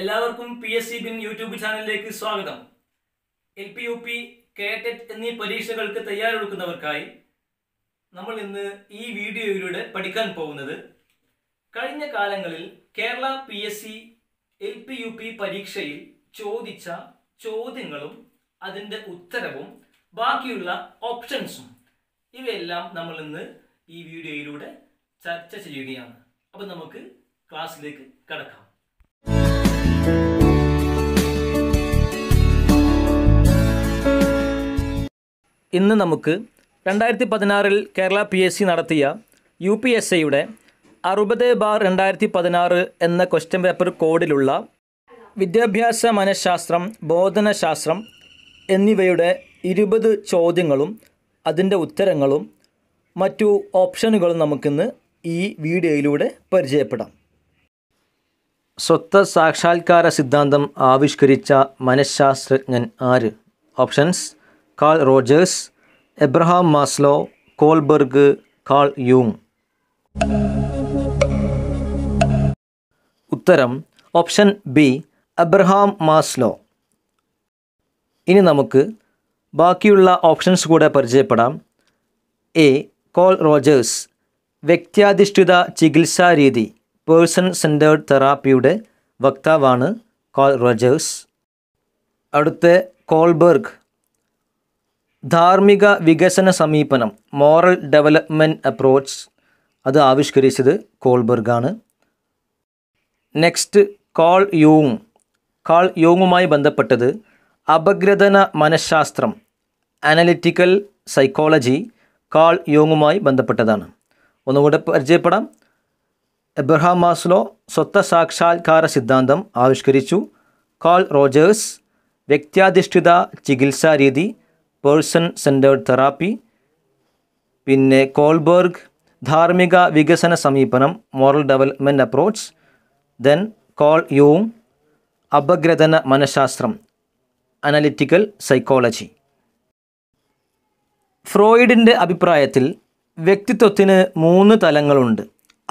എല്ലാവർക്കും P S C ബിൻ YouTube ചാനലിലേക്ക് സ്വാഗതം L P U P KTET എന്നീ പരീക്ഷകൾക്ക് തയ്യാറെടുക്കുന്നവർക്കായി നമ്മൾ ഇന്ന് ഈ വീഡിയോയിലൂടെ പഠിക്കാൻ പോകുന്നത് കഴിഞ്ഞ കാലങ്ങളിൽ Kerala P S C L P U P പരീക്ഷയിൽ ചോദിച്ച ചോദ്യങ്ങളും അതിൻ്റെ ഉത്തരവും ബാക്കിയുള്ള ഓപ്ഷൻസും ഇവയെല്ലാം നമ്മൾ ഇന്ന് ഈ വീഡിയോയിലൂടെ ചർച്ച ചെയ്യുകയാണ് അപ്പോൾ നമുക്ക് ക്ലാസ്സിലേക്ക് കടക്കാം ഇന്ന് നമുക്ക് രണ്ടായിരത്തി പതിനാറിൽ കേരള പി എസ് സി നടത്തിയ യു പി എസ് സിയുടെ അറുപത് ബാർ രണ്ടായിരത്തി പതിനാറ് എന്ന ക്വസ്റ്റ്യൻ പേപ്പർ കോഡിലുള്ള വിദ്യാഭ്യാസ മനഃശാസ്ത്രം ബോധനശാസ്ത്രം എന്നിവയുടെ ഇരുപത് ചോദ്യങ്ങളും അതിൻ്റെ ഉത്തരങ്ങളും മറ്റു ഓപ്ഷനുകളും നമുക്കിന്ന് ഈ വീഡിയോയിലൂടെ പരിചയപ്പെടാം സ്വത്വ സാക്ഷാത്കാര സിദ്ധാന്തം ആവിഷ്കരിച്ച മനഃശാസ്ത്രജ്ഞൻ ആര് options Carl Rogers Abraham Maslow Kohlberg Carl യൂങ് ഉത്തരം ഓപ്ഷൻ ബി അബ്രഹാം മാസ്ലോ ഇനി നമുക്ക് ബാക്കിയുള്ള ഓപ്ഷൻസ് കൂടെ പരിചയപ്പെടാം എ കോൾ റോജേഴ്സ് വ്യക്തിയാധിഷ്ഠിത ചികിത്സാ രീതി പേഴ്സൺ സെൻറ്റേർഡ് തെറാപ്പിയുടെ വക്താവാണ് കോൾ റോജേഴ്സ് അടുത്ത കോൾബർഗ് ധാർമ്മിക വികസന സമീപനം മോറൽ ഡെവലപ്മെൻറ്റ് അപ്രോച്ച് അത് ആവിഷ്കരിച്ചത് കോൾബർഗാണ് നെക്സ്റ്റ് കോൾ യൂങ് കോൾ യൂങ്ങുമായി ബന്ധപ്പെട്ടത് അപഗ്രഥന മനഃശാസ്ത്രം അനലിറ്റിക്കൽ സൈക്കോളജി കാൾ യോങ്ങുമായി ബന്ധപ്പെട്ടതാണ് ഒന്നുകൂടെ പരിചയപ്പെടാം എബ്രഹാം മാസ്ലോ സ്വത്ത സാക്ഷാത്കാര സിദ്ധാന്തം ആവിഷ്കരിച്ചു കാൾ റോജേഴ്സ് വ്യക്തിയാധിഷ്ഠിത ചികിത്സാ രീതി പേഴ്സൺ സെൻറ്റേഡ് തെറാപ്പി പിന്നെ കോൾബർഗ് ധാർമ്മിക വികസന സമീപനം moral development approach then Carl യൂങ് അപഗ്രഥന മനഃശാസ്ത്രം അനലിറ്റിക്കൽ സൈക്കോളജി ഫ്രോയിഡിൻ്റെ അഭിപ്രായത്തിൽ വ്യക്തിത്വത്തിന് മൂന്ന് തലങ്ങളുണ്ട്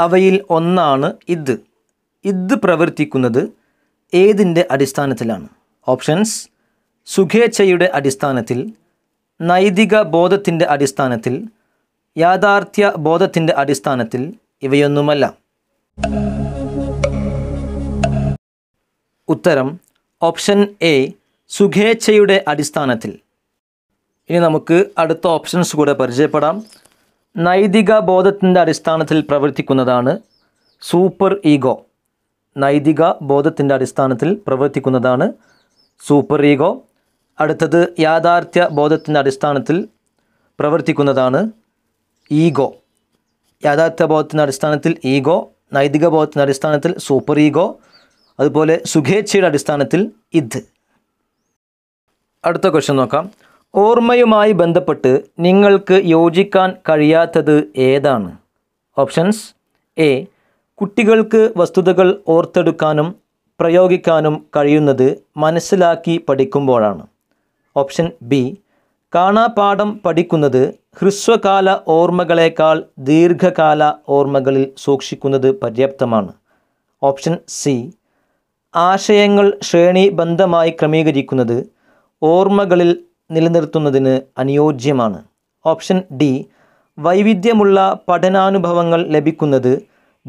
അവയിൽ ഒന്നാണ് ഇത് ഇത് പ്രവർത്തിക്കുന്നത് ഏതിൻ്റെ അടിസ്ഥാനത്തിലാണ് ഓപ്ഷൻസ് സുഖേച്ഛയുടെ അടിസ്ഥാനത്തിൽ നൈതിക ബോധത്തിൻ്റെ അടിസ്ഥാനത്തിൽ യാഥാർത്ഥ്യ ബോധത്തിൻ്റെ അടിസ്ഥാനത്തിൽ ഇവയൊന്നുമല്ല ഉത്തരം ഓപ്ഷൻ എ സുഖേച്ഛയുടെ അടിസ്ഥാനത്തിൽ ഇനി നമുക്ക് അടുത്ത ഓപ്ഷൻസ് കൂടെ പരിചയപ്പെടാം നൈതിക ബോധത്തിൻ്റെ അടിസ്ഥാനത്തിൽ പ്രവർത്തിക്കുന്നതാണ് സൂപ്പർ ഈഗോ നൈതിക ബോധത്തിൻ്റെ അടിസ്ഥാനത്തിൽ പ്രവർത്തിക്കുന്നതാണ് സൂപ്പർ ഈഗോ അടുത്തത് യാഥാർത്ഥ്യ ബോധത്തിൻ്റെ അടിസ്ഥാനത്തിൽ പ്രവർത്തിക്കുന്നതാണ് ഈഗോ യാഥാർത്ഥ്യ ബോധത്തിൻ്റെ അടിസ്ഥാനത്തിൽ ഈഗോ നൈതിക ബോധത്തിൻ്റെ അടിസ്ഥാനത്തിൽ സൂപ്പർ ഈഗോ അതുപോലെ സുഖേച്ഛയുടെ അടിസ്ഥാനത്തിൽ ഇത് അടുത്ത ക്വസ്റ്റ്യൻ നോക്കാം ഓർമ്മയുമായി ബന്ധപ്പെട്ട് നിങ്ങൾക്ക് യോജിക്കാൻ കഴിയാത്തത് ഏതാണ് ഓപ്ഷൻസ് എ കുട്ടികൾക്ക് വസ്തുതകൾ ഓർത്തെടുക്കാനും പ്രയോഗിക്കാനും കഴിയുന്നത് മനസ്സിലാക്കി പഠിക്കുമ്പോഴാണ് ഓപ്ഷൻ ബി കാണാപാഠം പഠിക്കുന്നത് ഹ്രസ്വകാല ഓർമ്മകളേക്കാൾ ദീർഘകാല ഓർമ്മകളിൽ സൂക്ഷിക്കുന്നത് പര്യാപ്തമാണ് ഓപ്ഷൻ സി ആശയങ്ങൾ ശ്രേണിബന്ധമായി ക്രമീകരിക്കുന്നത് ഓർമ്മകളിൽ നിലനിർത്തുന്നതിന് അനുയോജ്യമാണ് ഓപ്ഷൻ ഡി വൈവിധ്യമുള്ള പഠനാനുഭവങ്ങൾ ലഭിക്കുന്നത്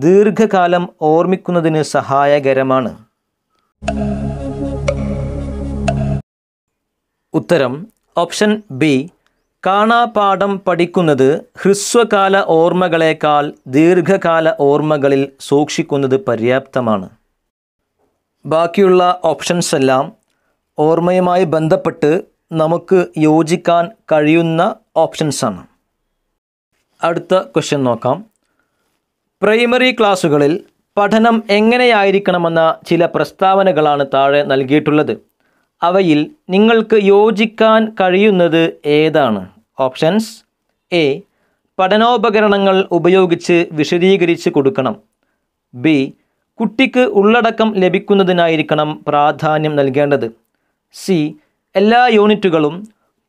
ദീർഘകാലം ഓർമ്മിക്കുന്നതിന് സഹായകരമാണ് ഉത്തരം ഓപ്ഷൻ ബി കാണാപാഠം പഠിക്കുന്നത് ഹ്രസ്വകാല ഓർമ്മകളേക്കാൾ ദീർഘകാല ഓർമ്മകളിൽ സൂക്ഷിക്കുന്നത് പര്യാപ്തമാണ് ബാക്കിയുള്ള ഓപ്ഷൻസ് എല്ലാം ഓർമ്മയുമായി ബന്ധപ്പെട്ട് നമുക്ക് യോജിക്കാൻ കഴിയുന്ന ഓപ്ഷൻസാണ് അടുത്ത ക്വസ്റ്റ്യൻ നോക്കാം പ്രൈമറി ക്ലാസ്സുകളിൽ പഠനം എങ്ങനെയായിരിക്കണമെന്ന ചില പ്രസ്താവനകളാണ് താഴെ നൽകിയിട്ടുള്ളത് അവയിൽ നിങ്ങൾക്ക് യോജിക്കാൻ കഴിയുന്നത് ഏതാണ് ഓപ്ഷൻസ് എ പഠനോപകരണങ്ങൾ ഉപയോഗിച്ച് വിശദീകരിച്ച് കൊടുക്കണം ബി കുട്ടിക്ക് ഉള്ളടക്കം ലഭിക്കുന്നതിനായിരിക്കണം പ്രാധാന്യം നൽകേണ്ടത് സി എല്ലാ യൂണിറ്റുകളും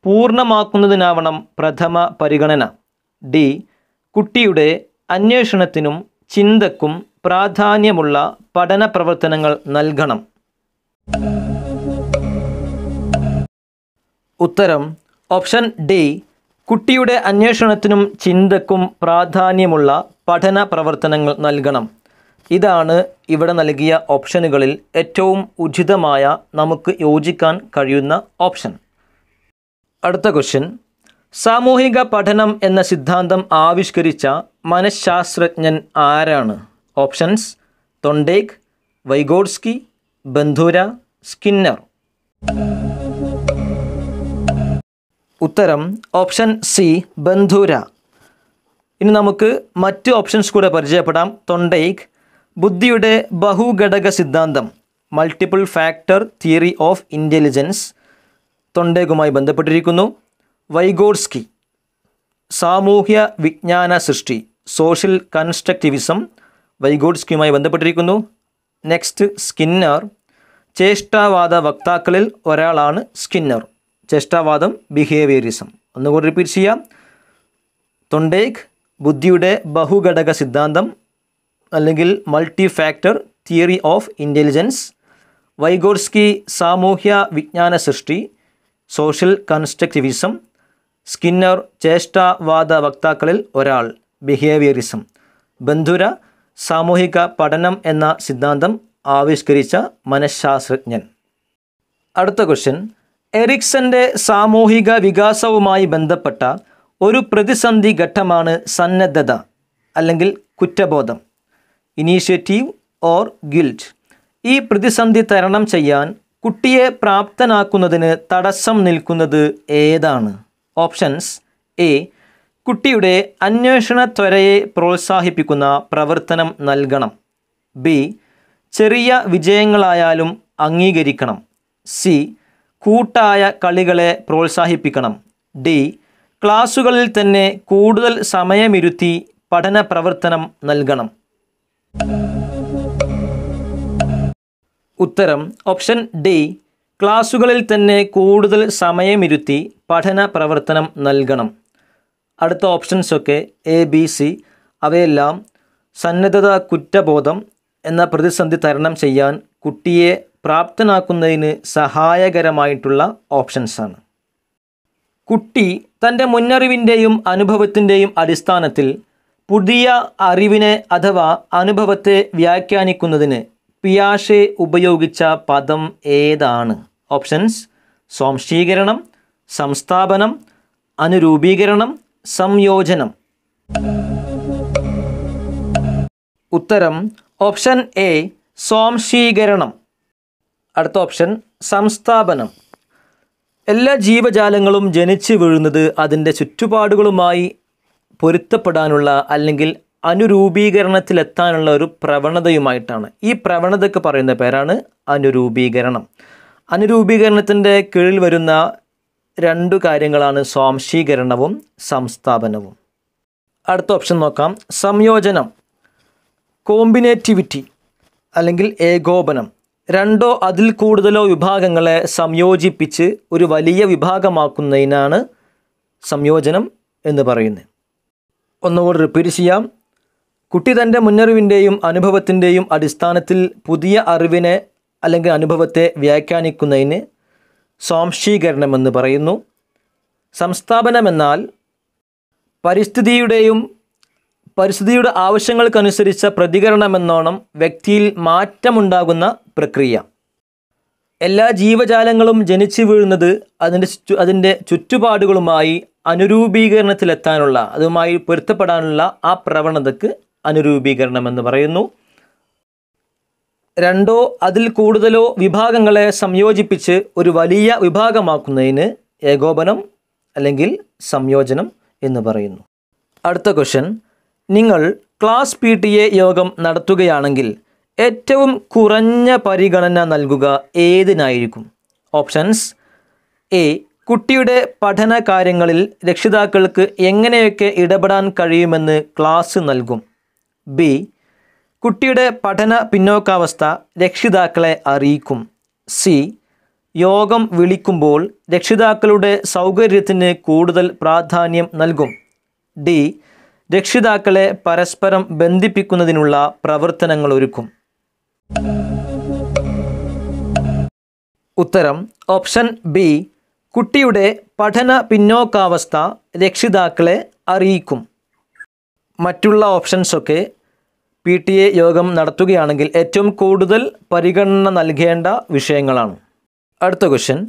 പൂർണ്ണമാക്കുന്നതിനാവണം പ്രഥമ പരിഗണന ഡി കുട്ടിയുടെ അന്വേഷണത്തിനും ചിന്തക്കും പ്രാധാന്യമുള്ള പഠന പ്രവർത്തനങ്ങൾ നൽകണം ഉത്തരം ഓപ്ഷൻ ഡി കുട്ടിയുടെ അന്വേഷണത്തിനും ചിന്തക്കും പ്രാധാന്യമുള്ള പഠന പ്രവർത്തനങ്ങൾ നൽകണം ഇതാണ് ഇവിടെ നൽകിയ ഓപ്ഷനുകളിൽ ഏറ്റവും ഉചിതമായ നമുക്ക് യോജിക്കാൻ കഴിയുന്ന ഓപ്ഷൻ അടുത്ത ക്വസ്റ്റ്യൻ സാമൂഹിക പഠനം എന്ന സിദ്ധാന്തം ആവിഷ്കരിച്ച മനഃശാസ്ത്രജ്ഞൻ ആരാണ് options Thorndike Vygotsky Bandura Skinner ഉത്തരം ഓപ്ഷൻ സി ബന്ധുര ഇനി നമുക്ക് മറ്റ് ഓപ്ഷൻസ് കൂടെ പരിചയപ്പെടാം തൊണ്ടേക് ബുദ്ധിയുടെ ബഹുഘടക സിദ്ധാന്തം multiple factor theory of intelligence തൊണ്ടേകുമായി ബന്ധപ്പെട്ടിരിക്കുന്നു വൈഗോഡ്സ്കി സാമൂഹ്യ വിജ്ഞാന സൃഷ്ടി സോഷ്യൽ കൺസ്ട്രക്റ്റിവിസം വൈഗോഡ്സ്കിയുമായി ബന്ധപ്പെട്ടിരിക്കുന്നു നെക്സ്റ്റ് സ്കിന്നർ ചേഷ്ടാവാദ വക്താക്കളിൽ ഒരാളാണ് സ്കിന്നർ ചേഷ്ടാവാദം ബിഹേവിയറിസം ഒന്നുകൂടി റിപ്പീറ്റ് ചെയ്യാം തൊണ്ടേക് ബുദ്ധിയുടെ ബഹുഘടക സിദ്ധാന്തം അല്ലെങ്കിൽ multi factor theory of intelligence Vygotsky സാമൂഹ്യ വിജ്ഞാന സൃഷ്ടി സോഷ്യൽ കൺസ്ട്രക്റ്റിവിസം സ്കിന്നർ ചേഷ്ടാവാദ വക്താക്കളിൽ ഒരാൾ ബിഹേവിയറിസം ബന്ധുര സാമൂഹിക പഠനം എന്ന സിദ്ധാന്തം ആവിഷ്കരിച്ച മനഃശാസ്ത്രജ്ഞൻ അടുത്ത ക്വസ്റ്റ്യൻ എറിക്സന്റെ സാമൂഹിക വികാസവുമായി ബന്ധപ്പെട്ട ഒരു പ്രതിസന്ധി ഘട്ടമാണ് സന്നദ്ധത അല്ലെങ്കിൽ കുറ്റബോധം ഇനീഷ്യേറ്റീവ് ഓർ ഗിൽറ്റ് ഈ പ്രതിസന്ധി തരണം ചെയ്യാൻ കുട്ടിയെ പ്രാപ്തനാക്കുന്നതിന് തടസ്സം നിൽക്കുന്നത് ഏതാണ് ഓപ്ഷൻസ് എ കുട്ടിയുടെ അന്വേഷണ ത്വരയെ പ്രോത്സാഹിപ്പിക്കുന്ന പ്രവർത്തനം നൽകണം ബി ചെറിയ വിജയങ്ങളായാലും അംഗീകരിക്കണം സി കൂട്ടായ കളികളെ പ്രോത്സാഹിപ്പിക്കണം ഡി ക്ലാസുകളിൽ തന്നെ കൂടുതൽ സമയമിരുത്തി പഠന പ്രവർത്തനം നൽകണം ഉത്തരം ഓപ്ഷൻ ഡി ക്ലാസ്സുകളിൽ തന്നെ കൂടുതൽ സമയമിരുത്തി പഠന പ്രവർത്തനം നൽകണം അടുത്ത ഓപ്ഷൻസ് ഒക്കെ എ ബി സി അവയെല്ലാം സന്നദ്ധത കുറ്റബോധം എന്ന പ്രതിസന്ധി തരണം ചെയ്യാൻ കുട്ടിയെ പ്രാപ്തനാക്കുന്നതിന് സഹായകരമായിട്ടുള്ള ഓപ്ഷൻസാണ് കുട്ടി തൻ്റെ മുന്നറിവിൻ്റെയും അനുഭവത്തിൻ്റെയും അടിസ്ഥാനത്തിൽ പുതിയ അറിവിനെ അഥവാ അനുഭവത്തെ വ്യാഖ്യാനിക്കുന്നതിന് പിയാഷെ ഉപയോഗിച്ച പദം ഏതാണ് ഓപ്ഷൻസ് സ്വാംശീകരണം സംസ്ഥാപനം അനുരൂപീകരണം സംയോജനം ഉത്തരം ഓപ്ഷൻ എ സ്വാംശീകരണം അടുത്ത ഓപ്ഷൻ സംസ്ഥാപനം എല്ലാ ജീവജാലങ്ങളും ജനിച്ചു വീഴുന്നത് അതിൻ്റെ ചുറ്റുപാടുകളുമായി പൊരുത്തപ്പെടാനുള്ള അല്ലെങ്കിൽ അനുരൂപീകരണത്തിലെത്താനുള്ള ഒരു പ്രവണതയുമായിട്ടാണ് ഈ പ്രവണതയ്ക്ക് പറയുന്ന പേരാണ് അനുരൂപീകരണം അനുരൂപീകരണത്തിൻ്റെ കീഴിൽ വരുന്ന രണ്ടു കാര്യങ്ങളാണ് സ്വാംശീകരണവും സംസ്ഥാപനവും അടുത്ത ഓപ്ഷൻ നോക്കാം സംയോജനം കോമ്പിനേറ്റിവിറ്റി അല്ലെങ്കിൽ ഏകോപനം രണ്ടോ അതിൽ കൂടുതലോ വിഭാഗങ്ങളെ സംയോജിപ്പിച്ച് ഒരു വലിയ വിഭാഗമാക്കുന്നതിനാണ് സംയോജനം എന്ന് പറയുന്നത് ഒന്നുകൂടി റിപ്പീറ്റ് ചെയ്യാം കുട്ടി തൻ്റെ മുന്നറിവിൻ്റെയും അനുഭവത്തിൻ്റെയും അടിസ്ഥാനത്തിൽ പുതിയ അറിവിനെ അല്ലെങ്കിൽ അനുഭവത്തെ വ്യാഖ്യാനിക്കുന്നതിന് സ്വാംശീകരണമെന്ന് പറയുന്നു സംസ്ഥാപനമെന്നാൽ പരിസ്ഥിതിയുടെയും പരിസ്ഥിതിയുടെ ആവശ്യങ്ങൾക്കനുസരിച്ച പ്രതികരണമെന്നോണം വ്യക്തിയിൽ മാറ്റമുണ്ടാകുന്ന പ്രക്രിയ എല്ലാ ജീവജാലങ്ങളും ജനിച്ചു വീഴുന്നത് അതിൻ്റെ അതിൻ്റെ ചുറ്റുപാടുകളുമായി അനുരൂപീകരണത്തിലെത്താനുള്ള അതുമായി പൊരുത്തപ്പെടാനുള്ള ആ പ്രവണതക്ക് അനുരൂപീകരണം എന്ന് പറയുന്നു രണ്ടോ അതിൽ കൂടുതലോ വിഭാഗങ്ങളെ സംയോജിപ്പിച്ച് ഒരു വലിയ വിഭാഗമാക്കുന്നതിന് ഏകോപനം അല്ലെങ്കിൽ സംയോജനം എന്ന് പറയുന്നു അടുത്ത ക്വസ്റ്റ്യൻ നിങ്ങൾ ക്ലാസ് പി ടി എ യോഗം നടത്തുകയാണെങ്കിൽ ഏറ്റവും കുറഞ്ഞ പരിഗണന നൽകുക ഏതിനായിരിക്കും ഓപ്ഷൻസ് എ കുട്ടിയുടെ പഠന കാര്യങ്ങളിൽ രക്ഷിതാക്കൾക്ക് എങ്ങനെയൊക്കെ ഇടപെടാൻ കഴിയുമെന്ന് ക്ലാസ് നൽകും ബി കുട്ടിയുടെ പഠന പിന്നോക്കാവസ്ഥ രക്ഷിതാക്കളെ അറിയിക്കും സി യോഗം വിളിക്കുമ്പോൾ രക്ഷിതാക്കളുടെ സൗകര്യത്തിന് കൂടുതൽ പ്രാധാന്യം നൽകും ഡി രക്ഷിതാക്കളെ പരസ്പരം ബന്ധിപ്പിക്കുന്നതിനുള്ള പ്രവർത്തനങ്ങളൊരുക്കും ഉത്തരം ഓപ്ഷൻ ബി കുട്ടിയുടെ പഠന പിന്നോക്കാവസ്ഥ രക്ഷിതാക്കളെ അറിയിക്കും മറ്റുള്ള ഓപ്ഷൻസൊക്കെ പി ടി എ യോഗം നടത്തുകയാണെങ്കിൽ ഏറ്റവും കൂടുതൽ പരിഗണന നൽകേണ്ട വിഷയങ്ങളാണ് അടുത്ത ക്വസ്റ്റ്യൻ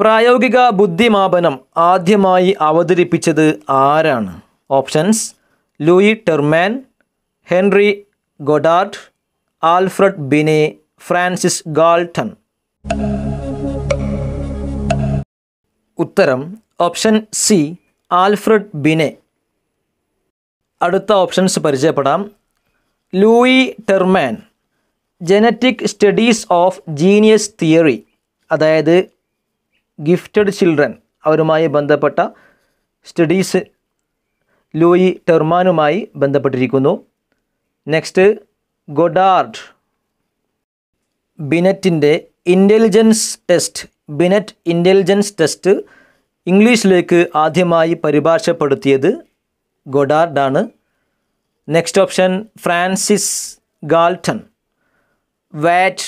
പ്രായോഗിക ബുദ്ധിമാപനം ആദ്യമായി അവതരിപ്പിച്ചത് ആരാണ് options Louis Terman Henry Goddard Alfred Binet Francis Galton ഉത്തരം ഓപ്ഷൻ സി ആൽഫ്രഡ് ബിനെ അടുത്ത ഓപ്ഷൻസ് പരിചയപ്പെടാം Louis Terman genetic studies of genius theory അതായത് ഗിഫ്റ്റഡ് ചിൽഡ്രൻ അവരുമായി ബന്ധപ്പെട്ട സ്റ്റഡീസ് ലൂയി ടെർമാനുമായി ബന്ധപ്പെട്ടിരിക്കുന്നു നെക്സ്റ്റ് ഗൊഡാർഡ് ബിനറ്റിൻ്റെ intelligence test Binet intelligence test ഇംഗ്ലീഷിലേക്ക് ആദ്യമായി പരിഭാഷപ്പെടുത്തിയത് ഗൊഡാർഡാണ് നെക്സ്റ്റ് ഓപ്ഷൻ ഫ്രാൻസിസ് ഗാൾട്ടൺ വാറ്റ്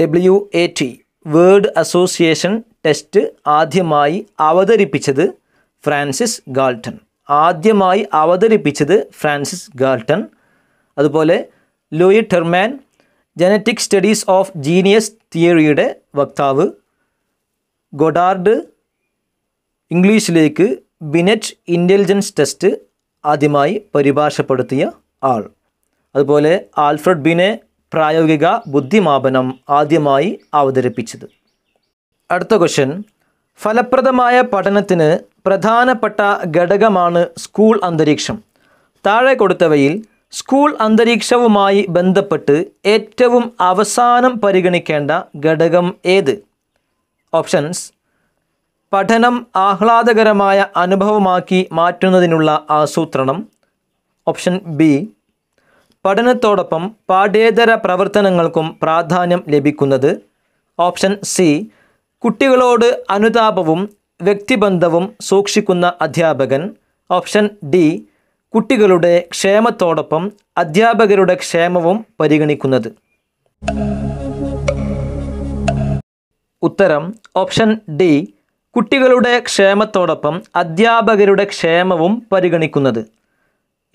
W A T word association test ആദ്യമായി അവതരിപ്പിച്ചത് ഫ്രാൻസിസ് ഗാൾട്ടൺ ആദ്യമായി അവതരിപ്പിച്ചത് ഫ്രാൻസിസ് ഗാൾട്ടൺ അതുപോലെ Louis Terman genetic studies of genius തിയറിയുടെ വക്താവ് ഗൊഡാർഡ് ഇംഗ്ലീഷിലേക്ക് ബിനറ്റ് ഇൻ്റലിജൻസ് ടെസ്റ്റ് ആദ്യമായി പരിഭാഷപ്പെടുത്തിയ ആൾ അതുപോലെ ആൽഫ്രഡ് ബിനെ പ്രായോഗിക ബുദ്ധിമാപനം ആദ്യമായി അവതരിപ്പിച്ചത് അടുത്ത ക്വസ്റ്റ്യൻ ഫലപ്രദമായ പഠനത്തിന് പ്രധാനപ്പെട്ട ഘടകമാണ് സ്കൂൾ അന്തരീക്ഷം താഴെ കൊടുത്തവയിൽ സ്കൂൾ അന്തരീക്ഷവുമായി ബന്ധപ്പെട്ട് ഏറ്റവും അവസാനം പരിഗണിക്കേണ്ട ഘടകം ഏത് ഓപ്ഷൻസ് പഠനം ആഹ്ലാദകരമായ അനുഭവമാക്കി മാറ്റുന്നതിനുള്ള ആസൂത്രണം ഓപ്ഷൻ ബി പഠനത്തോടൊപ്പം പാഠ്യേതര പ്രവർത്തനങ്ങൾക്കും പ്രാധാന്യം ലഭിക്കുന്നത് ഓപ്ഷൻ സി കുട്ടികളോട് അനുതാപവും വ്യക്തിബന്ധവും സൂക്ഷിക്കുന്ന അധ്യാപകൻ ഓപ്ഷൻ ഡി കുട്ടികളുടെ ക്ഷേമത്തോടൊപ്പം അധ്യാപകരുടെ ക്ഷേമവും പരിഗണിക്കുന്നത് ഉത്തരം ഓപ്ഷൻ ഡി കുട്ടികളുടെ ക്ഷേമത്തോടൊപ്പം അധ്യാപകരുടെ ക്ഷേമവും പരിഗണിക്കുന്നത്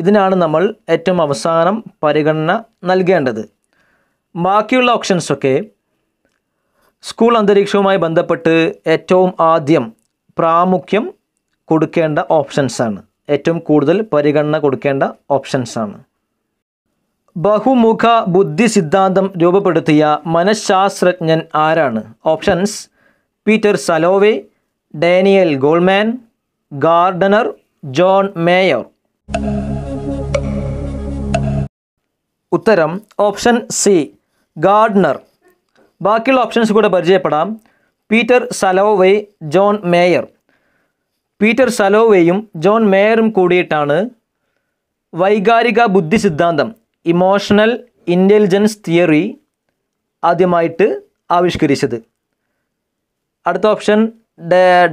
ഇതിനാണ് നമ്മൾ ഏറ്റവും അവസാനം പരിഗണന നൽകേണ്ടത് ബാക്കിയുള്ള ഓപ്ഷൻസൊക്കെ സ്കൂൾ അന്തരീക്ഷവുമായി ബന്ധപ്പെട്ട് ഏറ്റവും ആദ്യം പ്രാമുഖ്യം കൊടുക്കേണ്ട ഓപ്ഷൻസാണ് ഏറ്റവും കൂടുതൽ പരിഗണന കൊടുക്കേണ്ട ഓപ്ഷൻസാണ് ബഹുമുഖ ബുദ്ധി സിദ്ധാന്തം രൂപപ്പെടുത്തിയ മനഃശാസ്ത്രജ്ഞൻ ആരാണ് options Peter Salovey Daniel Goleman Gardner John Mayer ഉത്തരം ഓപ്ഷൻ സി ഗാർഡനർ ബാക്കിയുള്ള ഓപ്ഷൻസ് കൂടെ പരിചയപ്പെടാം Peter Salovey John Mayer Peter സലോവെയും ജോൺ മേയറും കൂടിയിട്ടാണ് വൈകാരിക ബുദ്ധി സിദ്ധാന്തം ഇമോഷണൽ ഇൻ്റലിജൻസ് തിയറി ആദ്യമായിട്ട് ആവിഷ്കരിച്ചത് അടുത്ത ഓപ്ഷൻ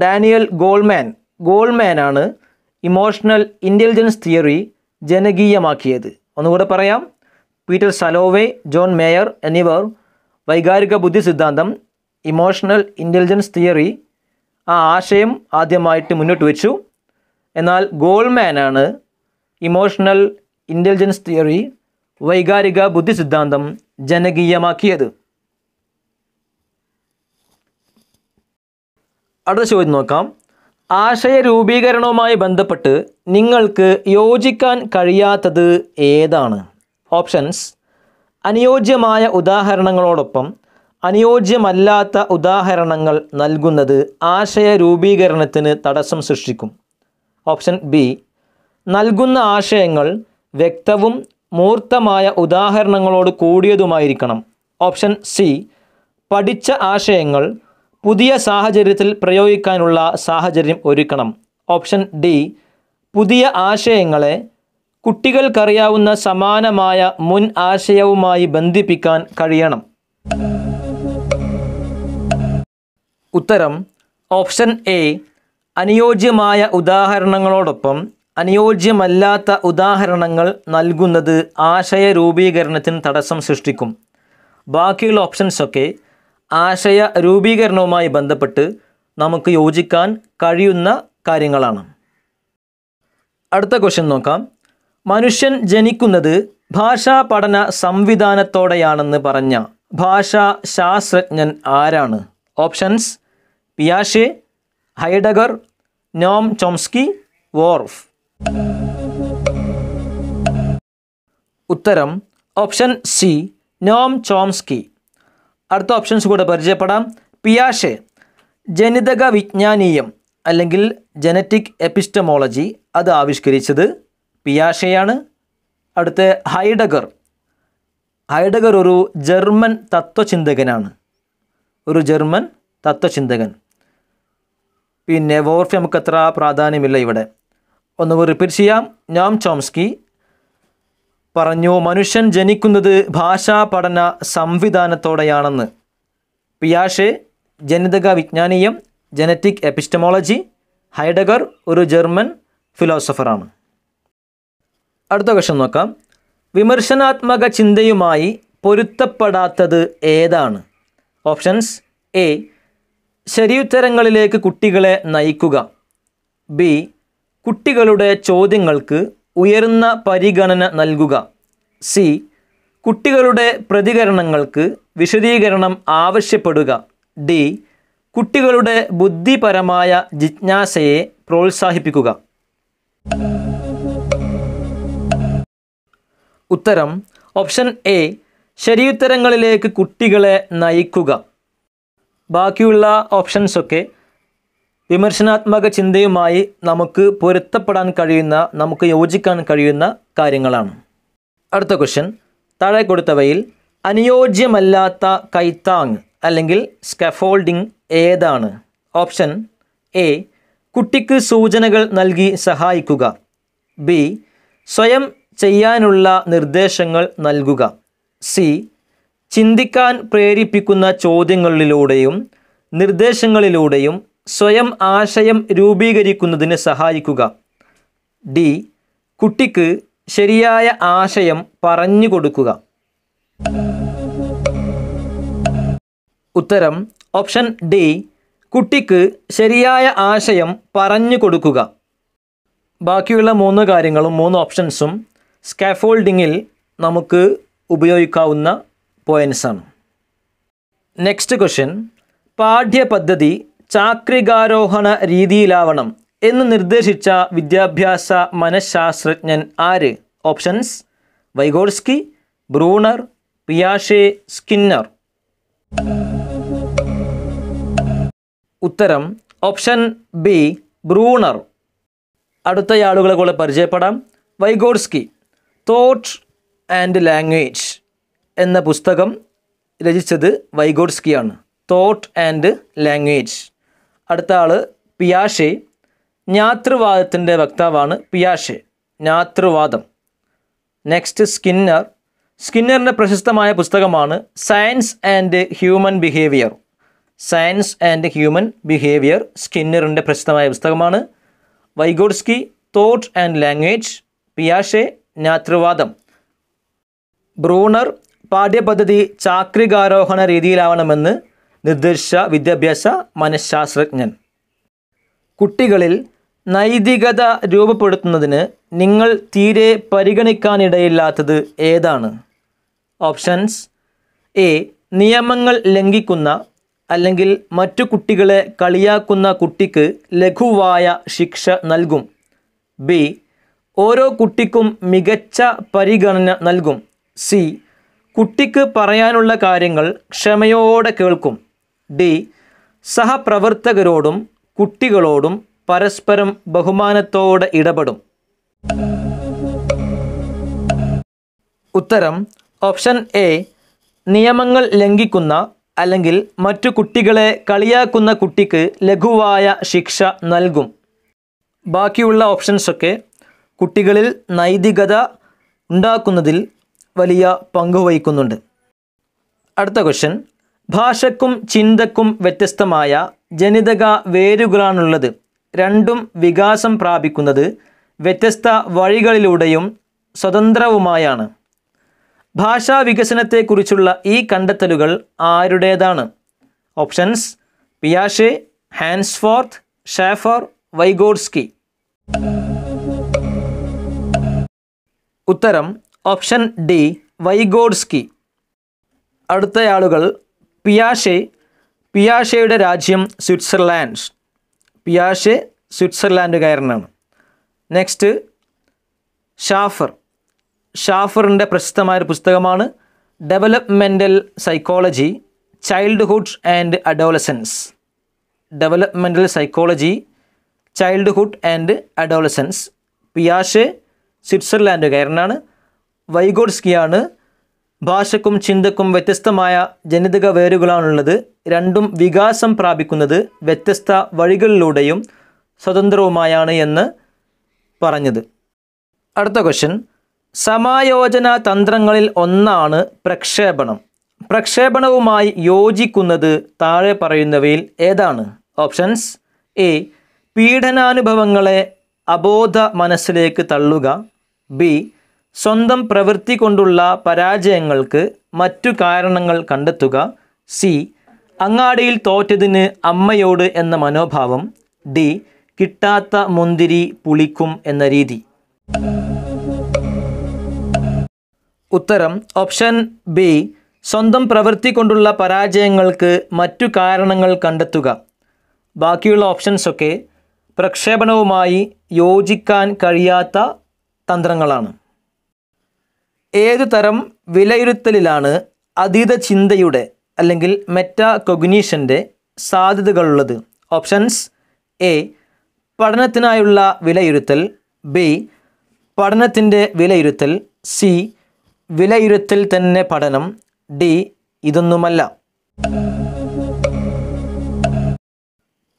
ഡാനിയൽ ഗോൾമാൻ ഗോൾമാൻ ആണ് ഇമോഷണൽ ഇൻ്റലിജൻസ് തിയറി ജനകീയമാക്കിയത് ഒന്നുകൂടെ പറയാം പീറ്റർ സലോവേ ജോൺ മേയർ എന്നിവർ വൈകാരിക ബുദ്ധി സിദ്ധാന്തം ഇമോഷണൽ ഇൻ്റലിജൻസ് തിയറി ആ ആശയം ആദ്യമായിട്ട് മുന്നോട്ട് വെച്ചു എന്നാൽ ഗോൾമാൻ ആണ് ഇമോഷണൽ ഇൻ്റലിജൻസ് തിയറി വൈകാരിക ബുദ്ധി സിദ്ധാന്തം ജനകീയമാക്കിയത് അടുത്ത ചോദ്യം നോക്കാം ആശയ രൂപീകരണവുമായി ബന്ധപ്പെട്ട് നിങ്ങൾക്ക് യോജിക്കാൻ കഴിയാത്തത് ഏതാണ് ഓപ്ഷൻസ് അനുയോജ്യമായ ഉദാഹരണങ്ങളോടൊപ്പം അനുയോജ്യമല്ലാത്ത ഉദാഹരണങ്ങൾ നൽകുന്നത് ആശയ രൂപീകരണത്തിന് തടസ്സം സൃഷ്ടിക്കും ഓപ്ഷൻ ബി നൽകുന്ന ആശയങ്ങൾ വ്യക്തവും മൂർത്തമായ ഉദാഹരണങ്ങളോട് കൂടിയതുമായിരിക്കണം ഓപ്ഷൻ സി പഠിച്ച ആശയങ്ങൾ പുതിയ സാഹചര്യത്തിൽ പ്രയോഗിക്കാനുള്ള സാഹചര്യം ഒരുക്കണം ഓപ്ഷൻ ഡി പുതിയ ആശയങ്ങളെ കുട്ടികൾക്കറിയാവുന്ന സമാനമായ മുൻ ആശയവുമായി ബന്ധിപ്പിക്കാൻ കഴിയണം ഉത്തരം ഓപ്ഷൻ എ അനുയോജ്യമായ ഉദാഹരണങ്ങളോടൊപ്പം അനുയോജ്യമല്ലാത്ത ഉദാഹരണങ്ങൾ നൽകുന്നത് ആശയ രൂപീകരണത്തിന് തടസ്സം സൃഷ്ടിക്കും ബാക്കിയുള്ള ഓപ്ഷൻസൊക്കെ ആശയ രൂപീകരണവുമായി ബന്ധപ്പെട്ട് നമുക്ക് യോജിക്കാൻ കഴിയുന്ന കാര്യങ്ങളാണ് അടുത്ത ക്വസ്റ്റ്യൻ നോക്കാം മനുഷ്യൻ ജനിക്കുന്നത് ഭാഷാ പഠന സംവിധാനത്തോടെയാണെന്ന് പറഞ്ഞ ഭാഷാ ശാസ്ത്രജ്ഞൻ ആരാണ് ഓപ്ഷൻസ് പിയാഷെ ഹൈഡഗർ നോം ചോംസ്കി വോർഫ് ഉത്തരം ഓപ്ഷൻ സി നോം ചോംസ്കി അടുത്ത ഓപ്ഷൻസ് കൂടെ പരിചയപ്പെടാം പിയാഷെ ജനിതക വിജ്ഞാനീയം അല്ലെങ്കിൽ ജനറ്റിക് എപ്പിസ്റ്റമോളജി അത് ആവിഷ്കരിച്ചത് പിയാഷെയാണ് അടുത്ത ഹൈഡഗർ ഹൈഡഗർ ഒരു ജർമ്മൻ തത്വചിന്തകനാണ് ഒരു ജർമ്മൻ തത്വചിന്തകൻ പിന്നെ വോർഫ് നമുക്ക് അത്ര പ്രാധാന്യമില്ല ഇവിടെ ഒന്ന് റിപ്പീറ്റ് ചെയ്യാം നോം ചോംസ്കി പറഞ്ഞു മനുഷ്യൻ ജനിക്കുന്നത് ഭാഷാ പഠന സംവിധാനത്തോടെയാണെന്ന് പിയാഷെ ജനിതക വിജ്ഞാനീയം ജനറ്റിക് എപ്പിസ്റ്റമോളജി ഹൈഡഗർ ഒരു ജർമ്മൻ ഫിലോസഫറാണ് അടുത്ത ക്വസ്റ്റൻ നോക്കാം വിമർശനാത്മക ചിന്തയുമായി പൊരുത്തപ്പെടാത്തത് ഏതാണ് ഓപ്ഷൻസ് എ ശരിയുത്തരങ്ങളിലേക്ക് കുട്ടികളെ നയിക്കുക ബി കുട്ടികളുടെ ചോദ്യങ്ങൾക്ക് ഉയർന്ന പരിഗണന നൽകുക സി കുട്ടികളുടെ പ്രതികരണങ്ങൾക്ക് വിശദീകരണം ആവശ്യപ്പെടുക ഡി കുട്ടികളുടെ ബുദ്ധിപരമായ ജിജ്ഞാസയെ പ്രോത്സാഹിപ്പിക്കുക ഉത്തരം ഓപ്ഷൻ എ ശരിയുത്തരങ്ങളിലേക്ക് കുട്ടികളെ നയിക്കുക ബാക്കിയുള്ള ഓപ്ഷൻസൊക്കെ വിമർശനാത്മക ചിന്തയുമായി നമുക്ക് പൊരുത്തപ്പെടാൻ കഴിയുന്ന നമുക്ക് യോജിക്കാൻ കഴിയുന്ന കാര്യങ്ങളാണ് അടുത്ത ക്വസ്റ്റ്യൻ താഴെ കൊടുത്തവയിൽ അനുയോജ്യമല്ലാത്ത കൈത്താങ് അല്ലെങ്കിൽ സ്കഫോൾഡിംഗ് ഏതാണ് ഓപ്ഷൻ എ കുട്ടിക്ക് സൂചനകൾ നൽകി സഹായിക്കുക ബി സ്വയം ചെയ്യാനുള്ള നിർദ്ദേശങ്ങൾ നൽകുക സി ചിന്തിക്കാൻ പ്രേരിപ്പിക്കുന്ന ചോദ്യങ്ങളിലൂടെയും നിർദ്ദേശങ്ങളിലൂടെയും സ്വയം ആശയം രൂപീകരിക്കുന്നതിന് സഹായിക്കുക ഡി കുട്ടിക്ക് ശരിയായ ആശയം പറഞ്ഞു കൊടുക്കുക ഉത്തരം ഓപ്ഷൻ ഡി കുട്ടിക്ക് ശരിയായ ആശയം പറഞ്ഞു കൊടുക്കുക ബാക്കിയുള്ള മൂന്ന് കാര്യങ്ങളും മൂന്ന് ഓപ്ഷൻസും സ്കാഫോൾഡിങ്ങിൽ നമുക്ക് ഉപയോഗിക്കാവുന്ന പോയിൻസാണ് നെക്സ്റ്റ് ക്വസ്റ്റ്യൻ പാഠ്യപദ്ധതി ചാക്രികാരോഹണ രീതിയിലാവണം എന്ന് നിർദ്ദേശിച്ച വിദ്യാഭ്യാസ മനഃശാസ്ത്രജ്ഞൻ ആര് ഓപ്ഷൻസ് വൈഗോൾസ്കി ബ്രൂണർ പിയാഷെ സ്കിന്നർ ഉത്തരം ഓപ്ഷൻ ബി ബ്രൂണർ ആളുകളെ കൂടെ പരിചയപ്പെടാം വൈഗോൾസ്കി തോട്ട് ആൻഡ് ലാംഗ്വേജ് എന്ന പുസ്തകം രചിച്ചത് വൈഗോഡ്സ്കിയാണ് തോട്ട് ആൻഡ് ലാംഗ്വേജ് അടുത്ത ആള് പിയാഷെ ഞാതൃവാദത്തിൻ്റെ വക്താവാണ് പിയാഷെ ഞാതൃവാദം നെക്സ്റ്റ് സ്കിന്നർ സ്കിന്നറിൻ്റെ പ്രശസ്തമായ പുസ്തകമാണ് science and human behaviour science and human behaviour സ്കിന്നറിൻ്റെ പ്രശസ്തമായ പുസ്തകമാണ് വൈഗോഡ്സ്കി തോട്ട് ആൻഡ് ലാംഗ്വേജ് പിയാഷെ ഞാതൃവാദം ബ്രൂണർ പാഠ്യപദ്ധതി ചാക്രികാരോഹണ രീതിയിലാവണമെന്ന് നിർദ്ദേശ വിദ്യാഭ്യാസ മനഃശാസ്ത്രജ്ഞൻ കുട്ടികളിൽ നൈതികത രൂപപ്പെടുത്തുന്നതിന് നിങ്ങൾ തീരെ പരിഗണിക്കാനിടയില്ലാത്തത് ഏതാണ് ഓപ്ഷൻസ് എ നിയമങ്ങൾ ലംഘിക്കുന്ന അല്ലെങ്കിൽ മറ്റു കുട്ടികളെ കളിയാക്കുന്ന കുട്ടിക്ക് ലഘുവായ ശിക്ഷ നൽകും ബി ഓരോ കുട്ടിക്കും മികച്ച പരിഗണന നൽകും സി കുട്ടിക്ക് പറയാനുള്ള കാര്യങ്ങൾ ക്ഷമയോടെ കേൾക്കും ഡി സഹപ്രവർത്തകരോടും കുട്ടികളോടും പരസ്പരം ബഹുമാനത്തോടെ ഇടപെടും ഉത്തരം ഓപ്ഷൻ എ നിയമങ്ങൾ ലംഘിക്കുന്ന അല്ലെങ്കിൽ മറ്റു കുട്ടികളെ കളിയാക്കുന്ന കുട്ടിക്ക് ലഘുവായ ശിക്ഷ നൽകും ബാക്കിയുള്ള ഓപ്ഷൻസൊക്കെ കുട്ടികളിൽ നൈതികത ഉണ്ടാക്കുന്നതിൽ വലിയ പങ്ക് വഹിക്കുന്നുണ്ട് അടുത്ത ക്വസ്റ്റ്യൻ ഭാഷക്കും ചിന്തക്കും വ്യത്യസ്തമായ ജനിതക വേരുകളാണുള്ളത് രണ്ടും വികാസം പ്രാപിക്കുന്നത് വ്യത്യസ്ത വഴികളിലൂടെയും സ്വതന്ത്രവുമായാണ് ഭാഷാ വികസനത്തെക്കുറിച്ചുള്ള ഈ കണ്ടെത്തലുകൾ ആരുടേതാണ് ഓപ്ഷൻസ് പിയാഷെ ഹാൻസ്ഫോർത്ത് ഷാഫർ വൈഗോഡ്സ്കി ഉത്തരം ഓപ്ഷൻ ഡി വൈഗോഡ്സ്കി അടുത്തയാളുകൾ പിയാഷെ പിയാഷയുടെ രാജ്യം സ്വിറ്റ്സർലാൻഡ് പിയാഷെ സ്വിറ്റ്സർലാൻഡുകാരനാണ് നെക്സ്റ്റ് ഷാഫർ ഷാഫറിൻ്റെ പ്രശസ്തമായ പുസ്തകമാണ് developmental psychology childhood and adolescence developmental psychology childhood and adolescence പിയാഷെ സ്വിറ്റ്സർലാൻഡുകാരനാണ് വൈഗോഡ്സ്കിയാണ് ഭാഷക്കും ചിന്തക്കും വ്യത്യസ്തമായ ജനിതക വേരുകളാണുള്ളത് രണ്ടും വികാസം പ്രാപിക്കുന്നത് വ്യത്യസ്ത വഴികളിലൂടെയും സ്വതന്ത്രവുമായാണ് എന്ന് പറഞ്ഞത് അടുത്ത ക്വസ്റ്റ്യൻ സമായോജന തന്ത്രങ്ങളിൽ ഒന്നാണ് പ്രക്ഷേപണം പ്രക്ഷേപണവുമായി യോജിക്കുന്നത് താഴെ പറയുന്നവയിൽ ഏതാണ് ഓപ്ഷൻസ് എ പീഡനാനുഭവങ്ങളെ അബോധ മനസ്സിലേക്ക് തള്ളുക ബി സ്വന്തം പ്രവൃത്തി കൊണ്ടുള്ള പരാജയങ്ങൾക്ക് മറ്റു കാരണങ്ങൾ കണ്ടെത്തുക സി അങ്ങാടിയിൽ തോറ്റതിന് അമ്മയോട് എന്ന മനോഭാവം ഡി കിട്ടാത്ത മുന്തിരി പുളിക്കും എന്ന രീതി ഉത്തരം ഓപ്ഷൻ ബി സ്വന്തം പ്രവൃത്തി കൊണ്ടുള്ള പരാജയങ്ങൾക്ക് മറ്റു കാരണങ്ങൾ കണ്ടെത്തുക ബാക്കിയുള്ള ഓപ്ഷൻസൊക്കെ പ്രക്ഷേപണവുമായി യോജിക്കാൻ കഴിയാത്ത തന്ത്രങ്ങളാണ് ഏതു തരം വിലയിരുത്തലിലാണ് അതീത ചിന്തയുടെ അല്ലെങ്കിൽ മെറ്റാ കൊഗ്നീഷൻ്റെ സാധ്യതകളുള്ളത് ഓപ്ഷൻസ് എ പഠനത്തിനായുള്ള വിലയിരുത്തൽ ബി പഠനത്തിൻ്റെ വിലയിരുത്തൽ സി വിലയിരുത്തൽ തന്നെ പഠനം ഡി ഇതൊന്നുമല്ല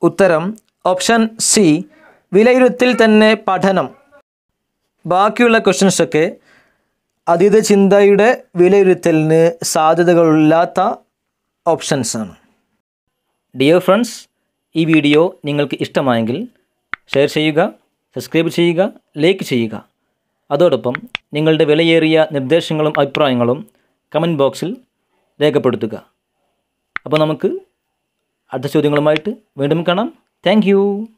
ഉത്തരം ഓപ്ഷൻ സി വിലയിരുത്തൽ തന്നെ പഠനം ബാക്കിയുള്ള ക്വസ്റ്റ്യൻസൊക്കെ അതീത ചിന്തയുടെ വിലയിരുത്തലിന് സാധ്യതകളില്ലാത്ത ഓപ്ഷൻസാണ് ഡിയർ ഫ്രണ്ട്സ് ഈ വീഡിയോ നിങ്ങൾക്ക് ഇഷ്ടമായെങ്കിൽ ഷെയർ ചെയ്യുക സബ്സ്ക്രൈബ് ചെയ്യുക ലൈക്ക് ചെയ്യുക അതോടൊപ്പം നിങ്ങളുടെ വിലയേറിയ നിർദ്ദേശങ്ങളും അഭിപ്രായങ്ങളും കമൻറ്റ് ബോക്സിൽ രേഖപ്പെടുത്തുക അപ്പോൾ നമുക്ക് അടുത്ത ചോദ്യങ്ങളുമായിട്ട് വീണ്ടും കാണാം താങ്ക്